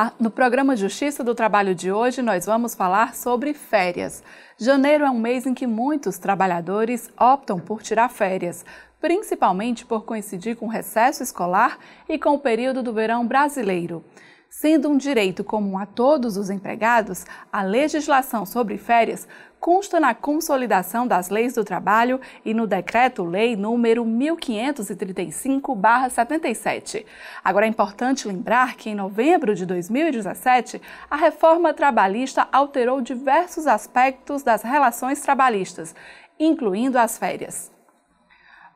Olá, no programa Justiça do Trabalho de hoje nós vamos falar sobre férias. Janeiro é um mês em que muitos trabalhadores optam por tirar férias, principalmente por coincidir com o recesso escolar e com o período do verão brasileiro. Sendo um direito comum a todos os empregados, a legislação sobre férias consta na Consolidação das Leis do Trabalho e no Decreto-Lei número 1535/77. Agora é importante lembrar que em novembro de 2017, a reforma trabalhista alterou diversos aspectos das relações trabalhistas, incluindo as férias.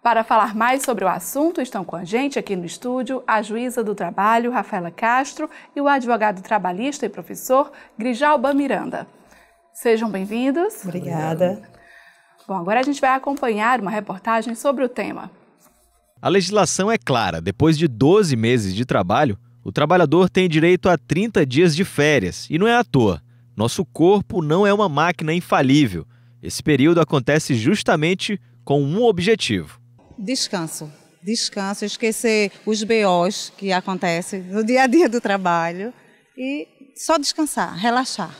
Para falar mais sobre o assunto, estão com a gente aqui no estúdio a juíza do trabalho, Rafaela Castro, e o advogado trabalhista e professor Grijalba Miranda. Sejam bem-vindos. Obrigada. Bom, agora a gente vai acompanhar uma reportagem sobre o tema. A legislação é clara: depois de 12 meses de trabalho, o trabalhador tem direito a 30 dias de férias. E não é à toa. Nosso corpo não é uma máquina infalível. Esse período acontece justamente com um objetivo: descanso. Descanso, esquecer os BOs que acontecem no dia a dia do trabalho e só descansar, relaxar.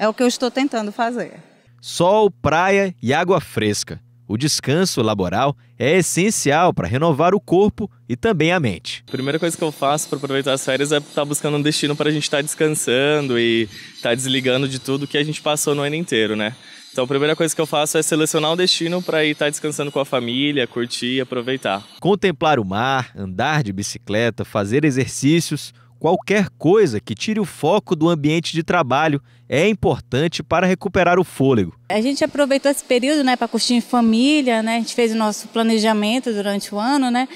É o que eu estou tentando fazer. Sol, praia e água fresca. O descanso laboral é essencial para renovar o corpo e também a mente. A primeira coisa que eu faço para aproveitar as férias é estar tá buscando um destino para a gente estar tá descansando e estar tá desligando de tudo que a gente passou no ano inteiro, né? Então a primeira coisa que eu faço é selecionar um destino para ir estar tá descansando com a família, curtir e aproveitar. Contemplar o mar, andar de bicicleta, fazer exercícios, Qualquer coisa que tire o foco do ambiente de trabalho é importante para recuperar o fôlego. A gente aproveitou esse período né, para curtir em família, né? a gente fez o nosso planejamento durante o ano, né?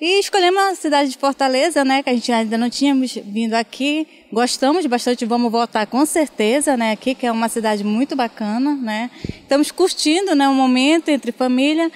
E escolhemos a cidade de Fortaleza, né, que a gente ainda não tínhamos vindo aqui. Gostamos bastante, vamos voltar com certeza, né, aqui que é uma cidade muito bacana, né. Estamos curtindo, né, um momento entre família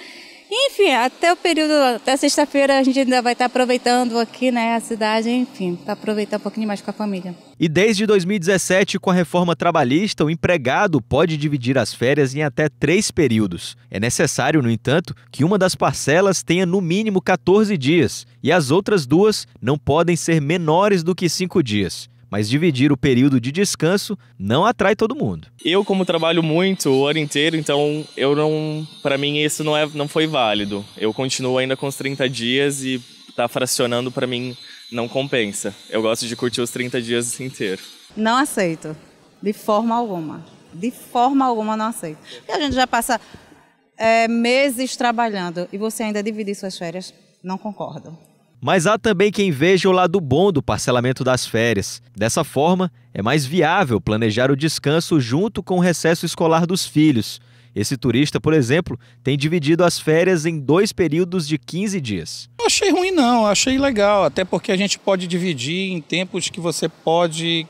enfim, até o período, até sexta-feira a gente ainda vai estar aproveitando aqui, né, a cidade, enfim, para aproveitar um pouquinho mais com a família. E desde 2017, com a reforma trabalhista, o empregado pode dividir as férias em até três períodos. É necessário, no entanto, que uma das parcelas tenha no mínimo 14 dias e as outras duas não podem ser menores do que cinco dias mas dividir o período de descanso não atrai todo mundo. Eu como trabalho muito o ano inteiro, então eu não, para mim isso não é não foi válido. Eu continuo ainda com os 30 dias e tá fracionando para mim não compensa. Eu gosto de curtir os 30 dias inteiro. Não aceito de forma alguma. De forma alguma não aceito. Porque a gente já passa é, meses trabalhando e você ainda dividir suas férias, não concordo. Mas há também quem veja o lado bom do parcelamento das férias. Dessa forma, é mais viável planejar o descanso junto com o recesso escolar dos filhos. Esse turista, por exemplo, tem dividido as férias em dois períodos de 15 dias. Não achei ruim, não, achei legal, até porque a gente pode dividir em tempos que você pode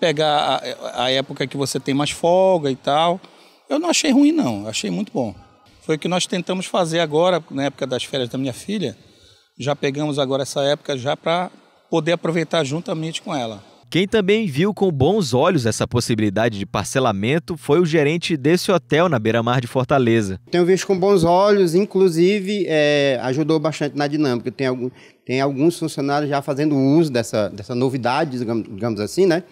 pegar a, a época que você tem mais folga e tal. Eu não achei ruim, não, achei muito bom. Foi o que nós tentamos fazer agora, na época das férias da minha filha já pegamos agora essa época já para poder aproveitar juntamente com ela. Quem também viu com bons olhos essa possibilidade de parcelamento foi o gerente desse hotel na beira-mar de Fortaleza. Tenho visto com bons olhos, inclusive é, ajudou bastante na dinâmica. Tem, algum, tem alguns funcionários já fazendo uso dessa, dessa novidade, digamos, digamos assim, né?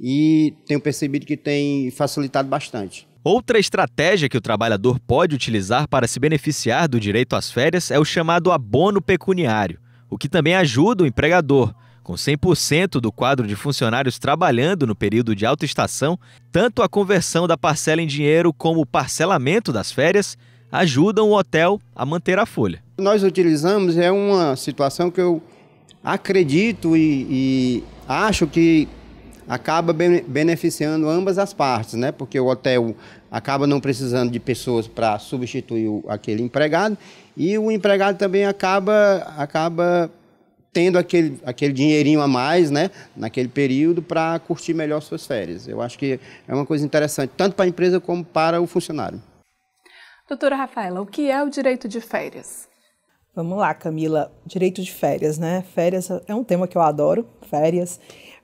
E tenho percebido que tem facilitado bastante. Outra estratégia que o trabalhador pode utilizar para se beneficiar do direito às férias é o chamado abono pecuniário, o que também ajuda o empregador. Com 100% do quadro de funcionários trabalhando no período de alta estação, tanto a conversão da parcela em dinheiro como o parcelamento das férias ajudam o hotel a manter a folha. Nós utilizamos é uma situação que eu acredito e, e acho que acaba beneficiando ambas as partes, né? Porque o hotel acaba não precisando de pessoas para substituir o, aquele empregado e o empregado também acaba acaba tendo aquele, aquele dinheirinho a mais, né, naquele período para curtir melhor suas férias. Eu acho que é uma coisa interessante, tanto para a empresa como para o funcionário. Doutora Rafaela, o que é o direito de férias? Vamos lá, Camila. Direito de férias, né? Férias é um tema que eu adoro, férias.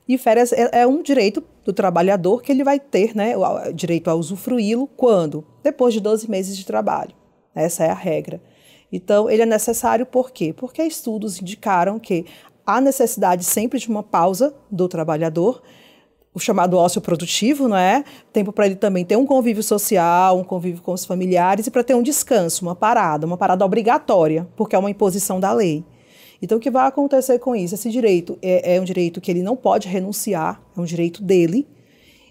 E férias é, é, um direito do trabalhador que ele vai ter, né, o direito a usufruí-lo quando? Depois de 12 meses de trabalho. Essa é a regra. Então, ele é necessário por quê? Porque estudos indicaram que há necessidade sempre de uma pausa do trabalhador, o chamado ócio produtivo, não é? Tempo para ele também ter um convívio social, um convívio com os familiares e para ter um descanso, uma parada, uma parada obrigatória, porque é uma imposição da lei. Então, o que vai acontecer com isso? Esse direito é, é um direito que ele não pode renunciar, é um direito dele,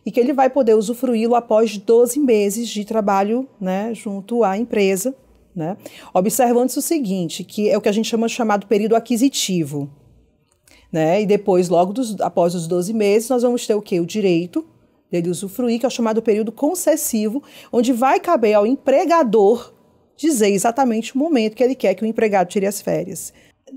e que ele vai poder usufruí-lo após 12 meses de trabalho né, junto à empresa. Né? Observando-se o seguinte, que é o que a gente chama de chamado período aquisitivo. Né? E depois, logo dos, após os 12 meses, nós vamos ter o que? O direito dele usufruir, que é o chamado período concessivo, onde vai caber ao empregador dizer exatamente o momento que ele quer que o empregado tire as férias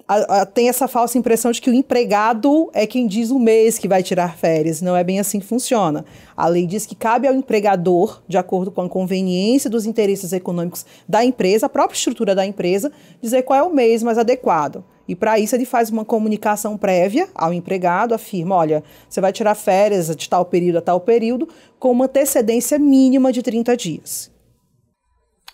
a, a, tem essa falsa impressão de que o empregado é quem diz o mês que vai tirar férias. Não é bem assim que funciona. A lei diz que cabe ao empregador, de acordo com a conveniência dos interesses econômicos da empresa, a própria estrutura da empresa, dizer qual é o mês mais adequado. E para isso ele faz uma comunicação prévia ao empregado, afirma, olha, você vai tirar férias de tal período a tal período, com uma antecedência mínima de 30 dias.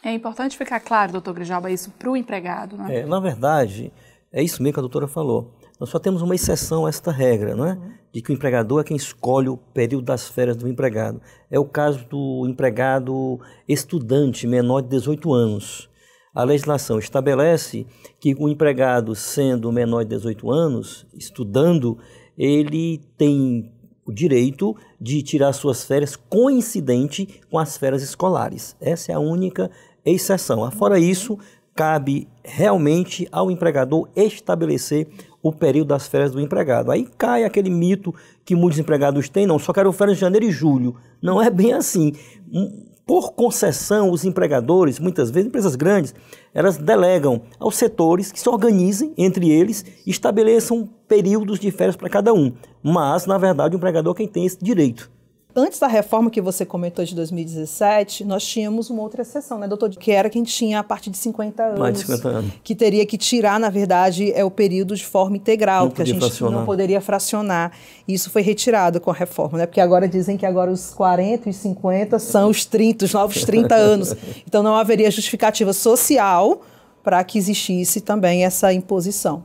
É importante ficar claro, doutor Grijalba, isso para o empregado, né? É, na verdade, é isso mesmo que a doutora falou. Nós só temos uma exceção a esta regra, não é? Uhum. De que o empregador é quem escolhe o período das férias do empregado. É o caso do empregado estudante menor de 18 anos. A legislação estabelece que o empregado, sendo menor de 18 anos, estudando, ele tem o direito de tirar suas férias coincidente com as férias escolares. Essa é a única exceção. Afora uhum. isso, cabe realmente ao empregador estabelecer o período das férias do empregado. Aí cai aquele mito que muitos empregados têm, não, só quero férias de janeiro e julho. Não é bem assim. Hum, por concessão, os empregadores, muitas vezes empresas grandes, elas delegam aos setores que se organizem entre eles e estabeleçam períodos de férias para cada um. Mas, na verdade, o empregador é quem tem esse direito. Antes da reforma que você comentou de 2017, nós tínhamos uma outra exceção, né, doutor? Que era quem tinha a partir de 50 anos. Mais de 50 anos. Que teria que tirar, na verdade, é o período de forma integral, não que a gente fracionar. não poderia fracionar. isso foi retirado com a reforma, né? Porque agora dizem que agora os 40 e 50 são os 30, os novos 30 anos. Então não haveria justificativa social para que existisse também essa imposição.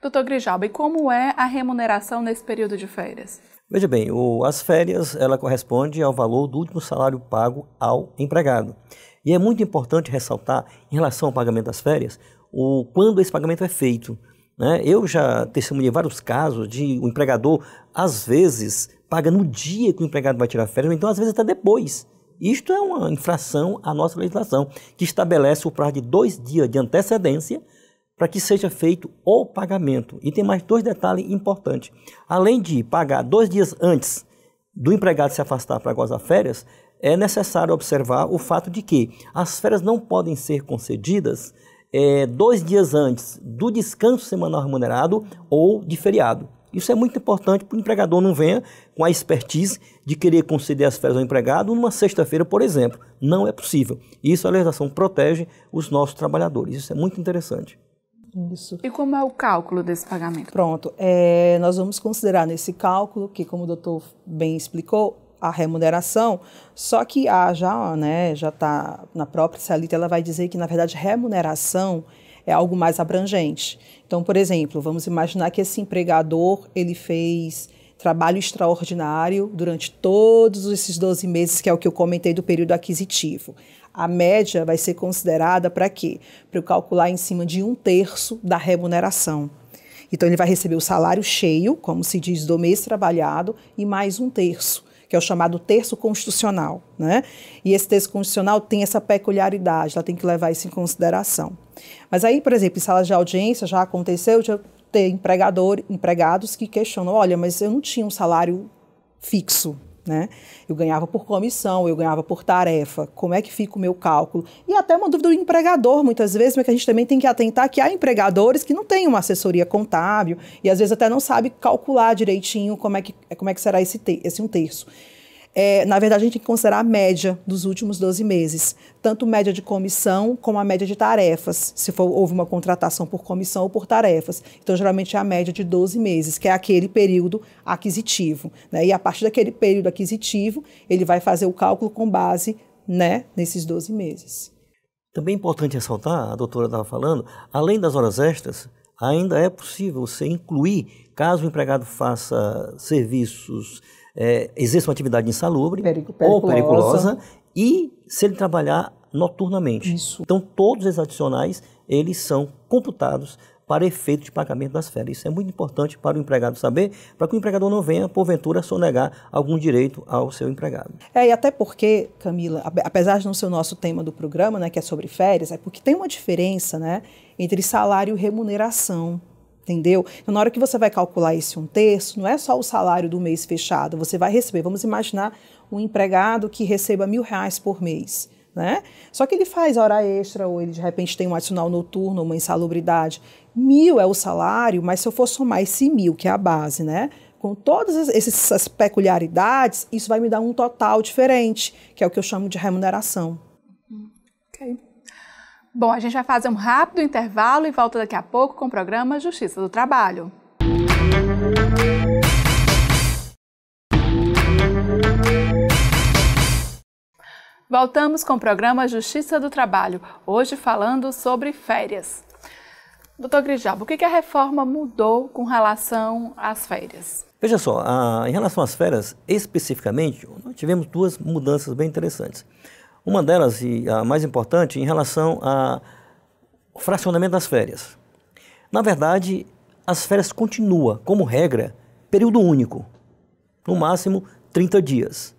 Doutor Grijalba, e como é a remuneração nesse período de férias? Veja bem, o, as férias ela corresponde ao valor do último salário pago ao empregado. E é muito importante ressaltar, em relação ao pagamento das férias, o, quando esse pagamento é feito. Né? Eu já testemunhei vários casos de o um empregador, às vezes, paga no dia que o empregado vai tirar férias, ou então às vezes até depois. Isto é uma infração à nossa legislação, que estabelece o prazo de dois dias de antecedência para que seja feito o pagamento. E tem mais dois detalhes importantes. Além de pagar dois dias antes do empregado se afastar para gozar férias, é necessário observar o fato de que as férias não podem ser concedidas é, dois dias antes do descanso semanal remunerado ou de feriado. Isso é muito importante para o empregador não venha com a expertise de querer conceder as férias ao empregado numa sexta-feira, por exemplo. Não é possível. Isso a legislação protege os nossos trabalhadores. Isso é muito interessante. Isso. E como é o cálculo desse pagamento? Pronto, é, nós vamos considerar nesse cálculo que, como o doutor bem explicou, a remuneração, só que a já, né, já está na própria CELIT, ela vai dizer que, na verdade, remuneração é algo mais abrangente. Então, por exemplo, vamos imaginar que esse empregador, ele fez trabalho extraordinário durante todos esses 12 meses, que é o que eu comentei do período aquisitivo. A média vai ser considerada para quê? Para eu calcular em cima de um terço da remuneração. Então, ele vai receber o salário cheio, como se diz, do mês trabalhado, e mais um terço, que é o chamado terço constitucional. Né? E esse terço constitucional tem essa peculiaridade, ela tem que levar isso em consideração. Mas aí, por exemplo, em salas de audiência já aconteceu de ter empregador, empregados que questionam: olha, mas eu não tinha um salário fixo, né? Eu ganhava por comissão, eu ganhava por tarefa. Como é que fica o meu cálculo? E até uma dúvida do empregador, muitas vezes, mas que a gente também tem que atentar que há empregadores que não têm uma assessoria contábil e às vezes até não sabe calcular direitinho como é que, como é que será esse, ter, esse um terço é, na verdade, a gente tem que considerar a média dos últimos 12 meses, tanto média de comissão como a média de tarefas, se for, houve uma contratação por comissão ou por tarefas. Então, geralmente, é a média de 12 meses, que é aquele período aquisitivo. Né? E a partir daquele período aquisitivo, ele vai fazer o cálculo com base né, nesses 12 meses. Também é importante ressaltar, a doutora estava falando, além das horas extras, ainda é possível você incluir, caso o empregado faça serviços é, exerça uma atividade insalubre Perico, ou periculosa e se ele trabalhar noturnamente. Isso. Então, todos esses adicionais, eles são computados para efeito de pagamento das férias. Isso é muito importante para o empregado saber, para que o empregador não venha, porventura, sonegar algum direito ao seu empregado. É, e até porque, Camila, apesar de não ser o nosso tema do programa, né, que é sobre férias, é porque tem uma diferença né, entre salário e remuneração entendeu? Então, na hora que você vai calcular esse um terço, não é só o salário do mês fechado, você vai receber. Vamos imaginar um empregado que receba mil reais por mês. Né? Só que ele faz hora extra, ou ele de repente tem um adicional noturno, uma insalubridade. Mil é o salário, mas se eu for somar esse mil, que é a base, né? Com todas essas peculiaridades, isso vai me dar um total diferente, que é o que eu chamo de remuneração. Bom, a gente vai fazer um rápido intervalo e volta daqui a pouco com o programa Justiça do Trabalho. Voltamos com o programa Justiça do Trabalho, hoje falando sobre férias. Doutor Grijaba, o que, que a reforma mudou com relação às férias? Veja só, a, em relação às férias, especificamente, nós tivemos duas mudanças bem interessantes. Uma delas, e a mais importante, em relação ao fracionamento das férias. Na verdade, as férias continuam, como regra, período único, no máximo 30 dias.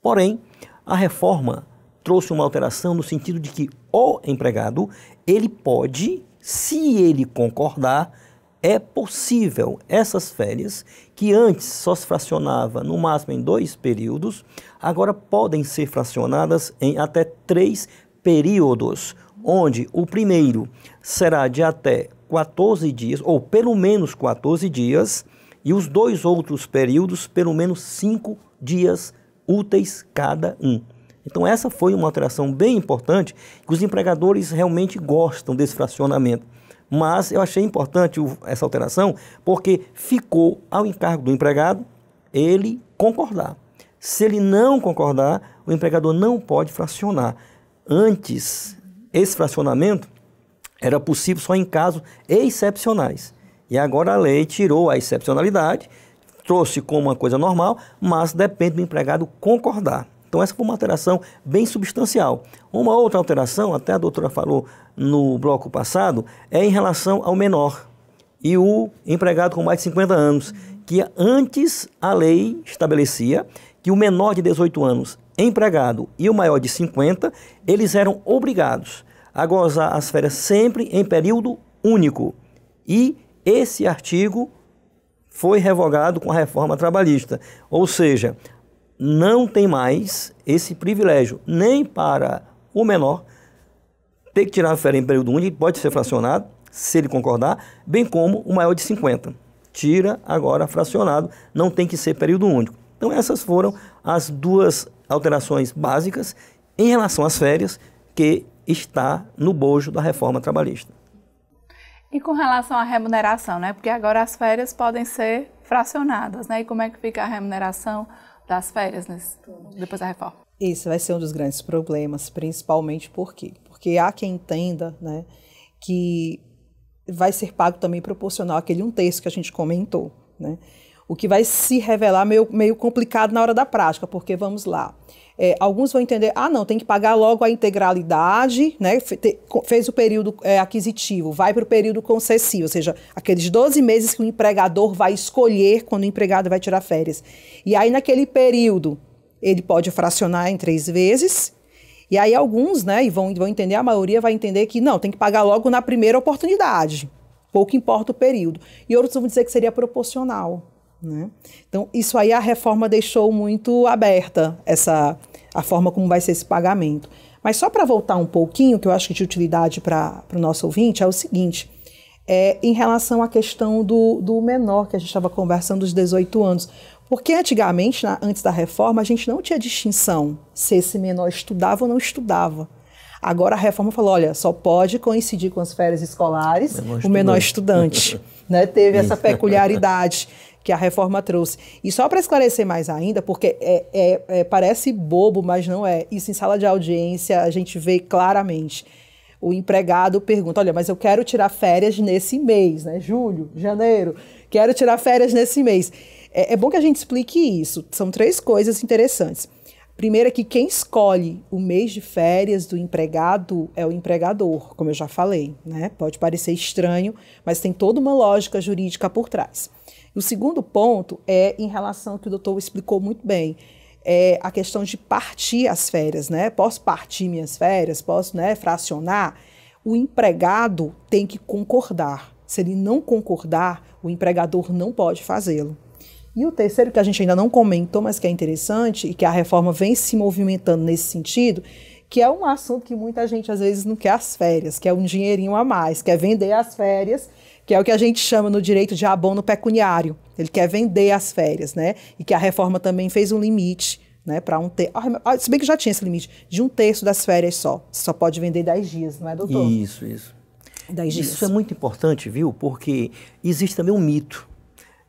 Porém, a reforma trouxe uma alteração no sentido de que o empregado, ele pode, se ele concordar, é possível essas férias, que antes só se fracionava no máximo em dois períodos, agora podem ser fracionadas em até três períodos, onde o primeiro será de até 14 dias, ou pelo menos 14 dias, e os dois outros períodos, pelo menos cinco dias úteis cada um. Então, essa foi uma alteração bem importante que os empregadores realmente gostam desse fracionamento. Mas eu achei importante o, essa alteração porque ficou ao encargo do empregado ele concordar. Se ele não concordar, o empregador não pode fracionar. Antes, esse fracionamento era possível só em casos excepcionais. E agora a lei tirou a excepcionalidade, trouxe como uma coisa normal, mas depende do empregado concordar. Então, essa foi uma alteração bem substancial. Uma outra alteração, até a doutora falou no bloco passado, é em relação ao menor e o empregado com mais de 50 anos, que antes a lei estabelecia que o menor de 18 anos empregado e o maior de 50, eles eram obrigados a gozar as férias sempre em período único. E esse artigo foi revogado com a reforma trabalhista. Ou seja, não tem mais esse privilégio, nem para o menor ter que tirar a férias em período único, pode ser fracionado, se ele concordar, bem como o maior de 50. Tira agora fracionado, não tem que ser período único. Então essas foram as duas alterações básicas em relação às férias que está no bojo da reforma trabalhista. E com relação à remuneração, né? Porque agora as férias podem ser fracionadas, né? E como é que fica a remuneração? das férias, né? depois da reforma. Isso vai ser um dos grandes problemas, principalmente por quê? Porque há quem entenda né, que vai ser pago também proporcional àquele um terço que a gente comentou. Né? O que vai se revelar meio, meio complicado na hora da prática, porque vamos lá. É, alguns vão entender, ah, não, tem que pagar logo a integralidade, né? fez o período é, aquisitivo, vai para o período concessivo, ou seja, aqueles 12 meses que o empregador vai escolher quando o empregado vai tirar férias. E aí, naquele período, ele pode fracionar em três vezes, e aí alguns, né, e vão, vão entender, a maioria vai entender que não, tem que pagar logo na primeira oportunidade. Pouco importa o período. E outros vão dizer que seria proporcional. Né? Então, isso aí a reforma deixou muito aberta essa, a forma como vai ser esse pagamento. Mas só para voltar um pouquinho, que eu acho que de utilidade para o nosso ouvinte, é o seguinte: é, em relação à questão do, do menor que a gente estava conversando, dos 18 anos. Porque antigamente, na, antes da reforma, a gente não tinha distinção se esse menor estudava ou não estudava. Agora a reforma falou: olha, só pode coincidir com as férias escolares menor o menor estudante. né? Teve essa peculiaridade que a reforma trouxe. E só para esclarecer mais ainda, porque é, é, é, parece bobo, mas não é. Isso em sala de audiência a gente vê claramente. O empregado pergunta: olha, mas eu quero tirar férias nesse mês, né? Julho, janeiro, quero tirar férias nesse mês. É, é bom que a gente explique isso. São três coisas interessantes. Primeiro é que quem escolhe o mês de férias do empregado é o empregador, como eu já falei, né? Pode parecer estranho, mas tem toda uma lógica jurídica por trás. O segundo ponto é em relação ao que o doutor explicou muito bem. É a questão de partir as férias, né? Posso partir minhas férias, posso né, fracionar. O empregado tem que concordar. Se ele não concordar, o empregador não pode fazê-lo. E o terceiro, que a gente ainda não comentou, mas que é interessante e que a reforma vem se movimentando nesse sentido, que é um assunto que muita gente às vezes não quer as férias, quer um dinheirinho a mais, quer vender as férias que é o que a gente chama no direito de abono pecuniário. Ele quer vender as férias, né? E que a reforma também fez um limite né, para um terço. se bem que já tinha esse limite, de um terço das férias só. Você só pode vender 10 dias, não é, doutor? Isso, isso. 10 dias. Isso é muito importante, viu? Porque existe também um mito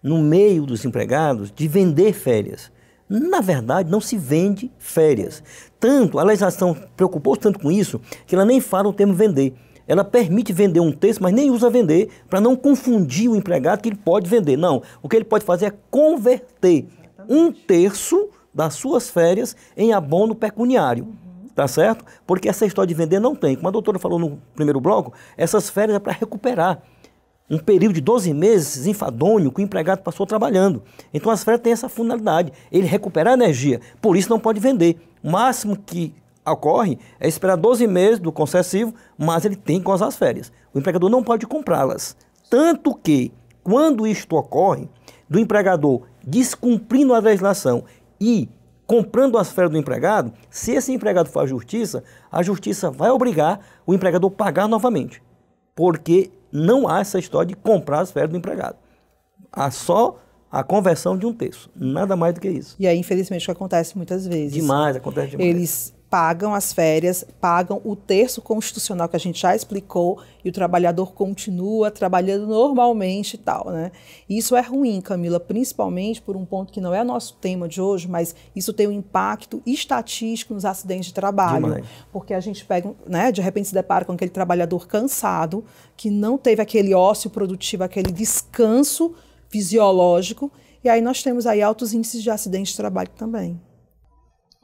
no meio dos empregados de vender férias. Na verdade, não se vende férias. Tanto, a legislação preocupou tanto com isso que ela nem fala o termo vender. Ela permite vender um texto, mas nem usa vender, para não confundir o empregado que ele pode vender. Não. O que ele pode fazer é converter Exatamente. um terço das suas férias em abono pecuniário. Uhum. Tá certo? Porque essa história de vender não tem. Como a doutora falou no primeiro bloco, essas férias é para recuperar um período de 12 meses enfadônio que o empregado passou trabalhando. Então as férias têm essa finalidade, ele recuperar energia, por isso não pode vender. O máximo que ocorre é esperar 12 meses do concessivo, mas ele tem que as férias. O empregador não pode comprá-las. Tanto que, quando isto ocorre, do empregador descumprindo a legislação e comprando as férias do empregado, se esse empregado for à justiça, a justiça vai obrigar o empregador a pagar novamente. Porque não há essa história de comprar as férias do empregado. Há só a conversão de um terço, nada mais do que isso. E aí, infelizmente, acontece muitas vezes. Demais, acontece demais. Eles pagam as férias, pagam o terço constitucional que a gente já explicou e o trabalhador continua trabalhando normalmente e tal, né? Isso é ruim, Camila, principalmente por um ponto que não é nosso tema de hoje, mas isso tem um impacto estatístico nos acidentes de trabalho, Demais. porque a gente pega, né, de repente se depara com aquele trabalhador cansado que não teve aquele ócio produtivo, aquele descanso fisiológico, e aí nós temos aí altos índices de acidente de trabalho também.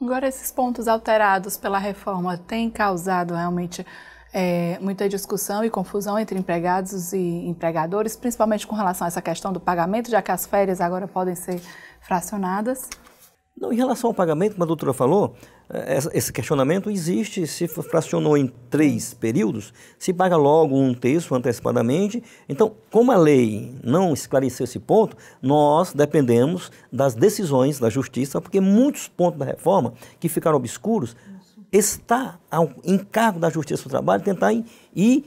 Agora, esses pontos alterados pela reforma têm causado realmente é, muita discussão e confusão entre empregados e empregadores, principalmente com relação a essa questão do pagamento, já que as férias agora podem ser fracionadas? Não, em relação ao pagamento, como a doutora falou, esse questionamento existe, se fracionou em três períodos, se paga logo um terço antecipadamente. Então, como a lei não esclareceu esse ponto, nós dependemos das decisões da justiça, porque muitos pontos da reforma que ficaram obscuros está ao encargo da Justiça do Trabalho tentar ir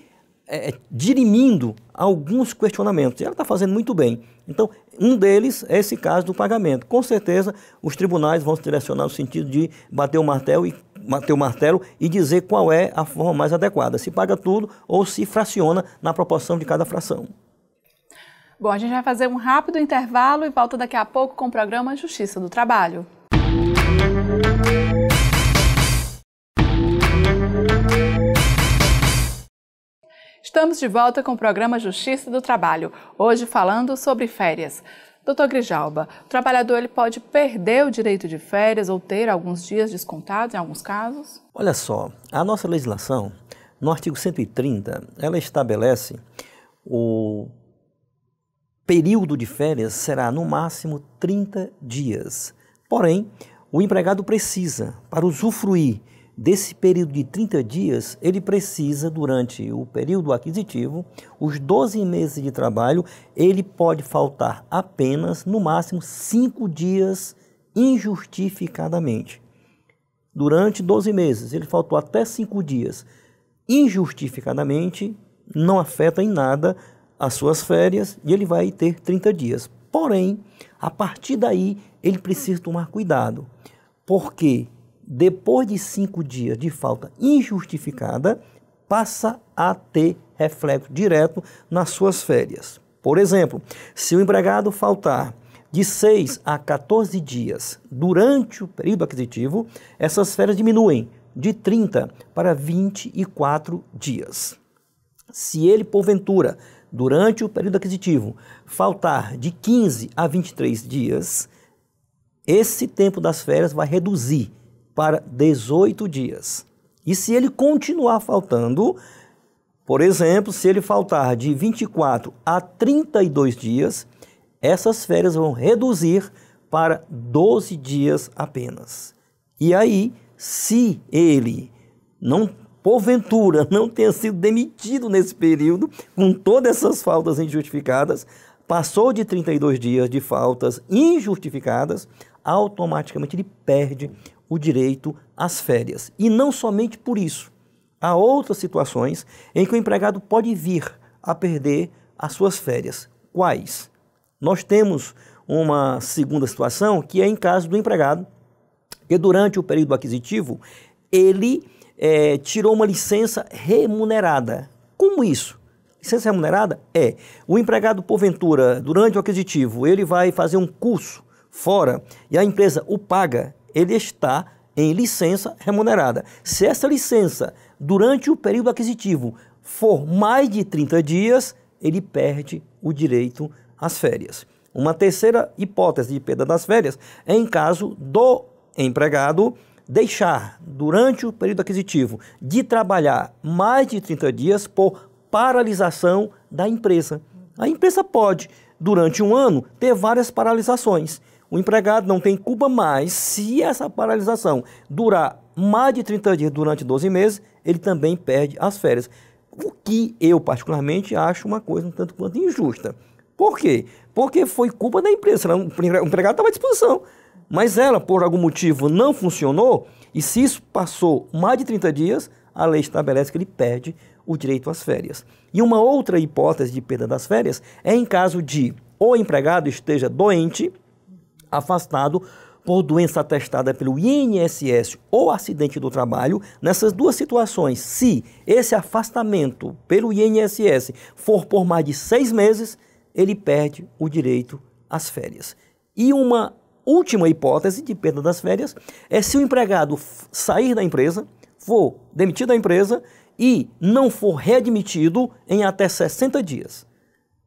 é, é, dirimindo alguns questionamentos. E ela está fazendo muito bem. Então, um deles é esse caso do pagamento. Com certeza, os tribunais vão se direcionar no sentido de bater o martelo e bater o martelo e dizer qual é a forma mais adequada, se paga tudo ou se fraciona na proporção de cada fração. Bom, a gente vai fazer um rápido intervalo e volta daqui a pouco com o programa Justiça do Trabalho. Música Estamos de volta com o programa Justiça do Trabalho, hoje falando sobre férias. Doutor Grijalba, o trabalhador ele pode perder o direito de férias ou ter alguns dias descontados em alguns casos? Olha só, a nossa legislação, no artigo 130, ela estabelece o período de férias será no máximo 30 dias. Porém, o empregado precisa, para usufruir Desse período de 30 dias, ele precisa, durante o período aquisitivo, os 12 meses de trabalho, ele pode faltar apenas, no máximo, 5 dias injustificadamente. Durante 12 meses, ele faltou até 5 dias injustificadamente, não afeta em nada as suas férias e ele vai ter 30 dias. Porém, a partir daí, ele precisa tomar cuidado, porque depois de cinco dias de falta injustificada, passa a ter reflexo direto nas suas férias. Por exemplo, se o empregado faltar de 6 a 14 dias durante o período aquisitivo, essas férias diminuem de 30 para 24 dias. Se ele, porventura, durante o período aquisitivo, faltar de 15 a 23 dias, esse tempo das férias vai reduzir para 18 dias. E se ele continuar faltando, por exemplo, se ele faltar de 24 a 32 dias, essas férias vão reduzir para 12 dias apenas. E aí, se ele não porventura não tenha sido demitido nesse período, com todas essas faltas injustificadas, passou de 32 dias de faltas injustificadas, automaticamente ele perde o direito às férias. E não somente por isso. Há outras situações em que o empregado pode vir a perder as suas férias. Quais? Nós temos uma segunda situação que é em caso do empregado que durante o período aquisitivo ele é, tirou uma licença remunerada. Como isso? Licença remunerada é o empregado porventura durante o aquisitivo ele vai fazer um curso fora e a empresa o paga ele está em licença remunerada. Se essa licença, durante o período aquisitivo, for mais de 30 dias, ele perde o direito às férias. Uma terceira hipótese de perda das férias é em caso do empregado deixar, durante o período aquisitivo, de trabalhar mais de 30 dias por paralisação da empresa. A empresa pode, durante um ano, ter várias paralisações. O empregado não tem culpa mais se essa paralisação durar mais de 30 dias durante 12 meses, ele também perde as férias. O que eu, particularmente, acho uma coisa um tanto quanto injusta. Por quê? Porque foi culpa da empresa. O empregado estava à disposição. Mas ela, por algum motivo, não funcionou. E se isso passou mais de 30 dias, a lei estabelece que ele perde o direito às férias. E uma outra hipótese de perda das férias é em caso de o empregado esteja doente afastado por doença atestada pelo INSS ou acidente do trabalho, nessas duas situações, se esse afastamento pelo INSS for por mais de seis meses, ele perde o direito às férias. E uma última hipótese de perda das férias é se o empregado sair da empresa, for demitido da empresa e não for readmitido em até 60 dias.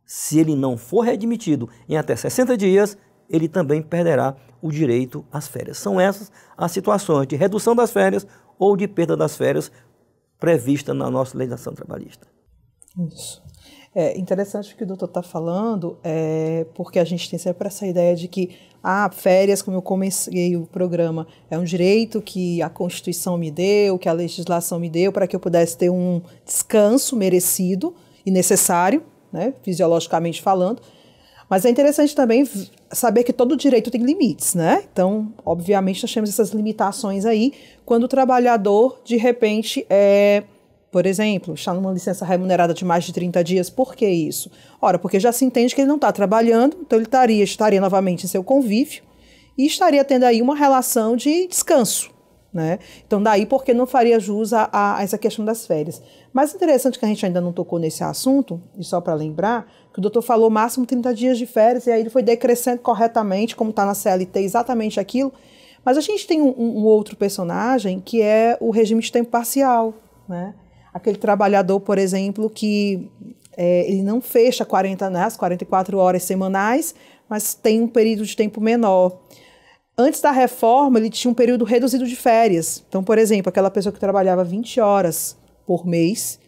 Se ele não for readmitido em até 60 dias, ele também perderá o direito às férias. São essas as situações de redução das férias ou de perda das férias prevista na nossa legislação trabalhista. Isso. É interessante o que o doutor está falando, é, porque a gente tem sempre essa ideia de que, ah, férias, como eu comecei o programa, é um direito que a Constituição me deu, que a legislação me deu, para que eu pudesse ter um descanso merecido e necessário, né, fisiologicamente falando, mas é interessante também saber que todo direito tem limites, né? Então, obviamente, nós temos essas limitações aí quando o trabalhador, de repente, é, por exemplo, está numa licença remunerada de mais de 30 dias. Por que isso? Ora, porque já se entende que ele não está trabalhando, então ele estaria, estaria novamente em seu convívio e estaria tendo aí uma relação de descanso. Né? Então, daí porque não faria jus a, a, a, essa questão das férias. Mas interessante que a gente ainda não tocou nesse assunto, e só para lembrar, que o doutor falou máximo 30 dias de férias, e aí ele foi decrescendo corretamente, como está na CLT, exatamente aquilo. Mas a gente tem um, um, outro personagem que é o regime de tempo parcial, né? Aquele trabalhador, por exemplo, que é, ele não fecha 40, né, as 44 horas semanais, mas tem um período de tempo menor. Antes da reforma, ele tinha um período reduzido de férias. Então, por exemplo, aquela pessoa que trabalhava 20 horas por mês,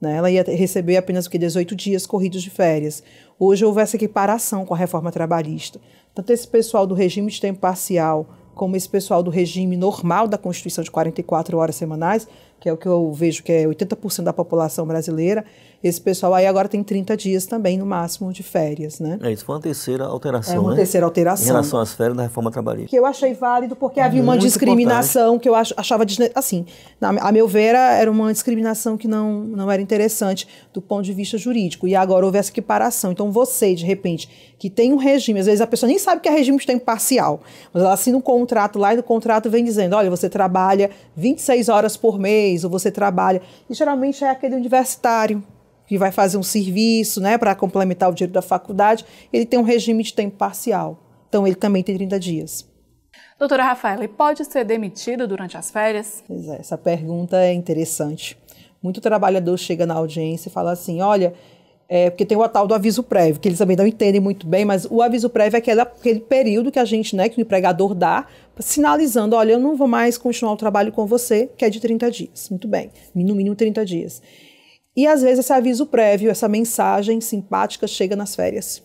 né? Ela ia receber apenas o que 18 dias corridos de férias. Hoje houve essa equiparação com a reforma trabalhista. Tanto esse pessoal do regime de tempo parcial como esse pessoal do regime normal da Constituição de 44 horas semanais, que é o que eu vejo que é 80% da população brasileira, esse pessoal aí agora tem 30 dias também, no máximo, de férias, né? É, isso foi uma terceira alteração, É uma né? terceira alteração. Em relação às férias da reforma trabalhista. Que eu achei válido porque havia Muito uma discriminação importante. que eu achava, assim, a meu ver, era uma discriminação que não, não era interessante do ponto de vista jurídico. E agora houve essa equiparação. Então você, de repente, que tem um regime, às vezes a pessoa nem sabe que é regime de tempo parcial, mas ela assina um contrato lá e no contrato vem dizendo, olha, você trabalha 26 horas por mês, ou você trabalha... E geralmente é aquele universitário que vai fazer um serviço né, para complementar o dinheiro da faculdade, ele tem um regime de tempo parcial. Então, ele também tem 30 dias. Doutora Rafaela, e pode ser demitido durante as férias? Pois é, essa pergunta é interessante. Muito trabalhador chega na audiência e fala assim: olha, é, porque tem o tal do aviso prévio, que eles também não entendem muito bem, mas o aviso prévio é aquele, aquele período que a gente, né, que o empregador dá, sinalizando, olha, eu não vou mais continuar o trabalho com você, que é de 30 dias. Muito bem, no mínimo 30 dias. E às vezes esse aviso prévio, essa mensagem simpática chega nas férias.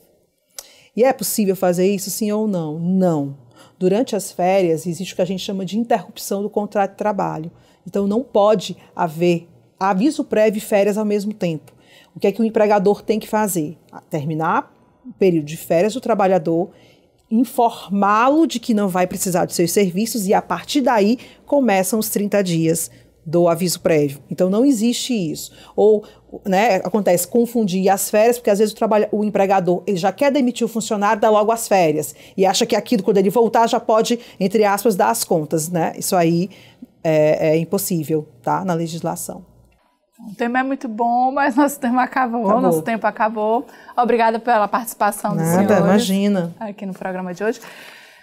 E é possível fazer isso, sim ou não? Não. Durante as férias existe o que a gente chama de interrupção do contrato de trabalho. Então não pode haver aviso prévio e férias ao mesmo tempo. O que é que o empregador tem que fazer? Terminar o período de férias do trabalhador, informá-lo de que não vai precisar de seus serviços e a partir daí começam os 30 dias do aviso prévio. Então não existe isso. Ou né, acontece confundir as férias, porque às vezes o, trabalho, o empregador ele já quer demitir o funcionário, dá logo as férias. E acha que aquilo, quando ele voltar, já pode, entre aspas, dar as contas. Né? Isso aí é, é impossível tá? na legislação. O tema é muito bom, mas nosso tempo acabou. acabou. Nosso tempo acabou. Obrigada pela participação do senhor. Imagina. Aqui no programa de hoje.